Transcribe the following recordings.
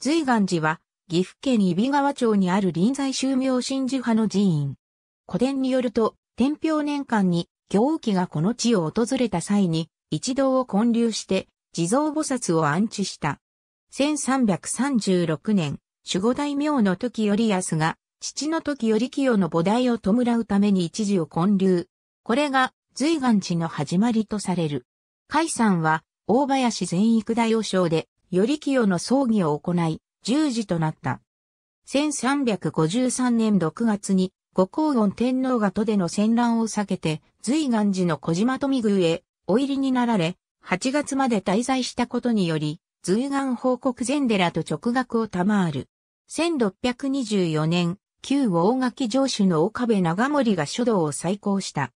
随願寺は、岐阜県揖斐川町にある臨済宗明神寺派の寺院。古典によると、天平年間に、行基がこの地を訪れた際に、一同を建立して、地蔵菩薩を安置した。1336年、守護大名の時より安が、父の時より清の菩提を弔うために一時を建立。これが、随願寺の始まりとされる。海山は、大林全育大王将で、頼清の葬儀を行い、十字となった。1353年6月に、五光厳天皇が都での戦乱を避けて、随願寺の小島富宮へお入りになられ、8月まで滞在したことにより、随願報告禅寺と直学を賜る。1624年、旧大垣城主の岡部長森が書道を再興した。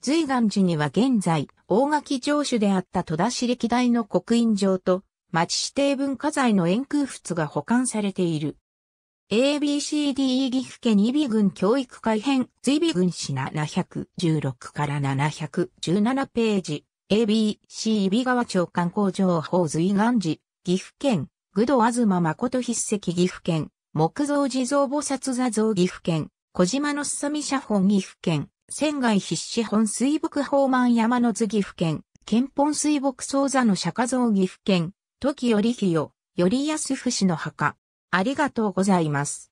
随願寺には現在、大垣城主であった戸田市歴代の刻印場と、町指定文化財の円空仏が保管されている。ABCDE 岐阜県伊比郡教育改編、随備郡市716から717ページ、ABC 伊比川町観光情報随願寺、岐阜県、具戸東誠筆跡岐阜県、木造地蔵菩薩座像岐阜県、小島のすさみ写本岐阜県、仙外筆紙本水木宝満山の図岐阜県、県本水木創座の釈迦像岐阜県、時よりひよ、より安伏の墓。ありがとうございます。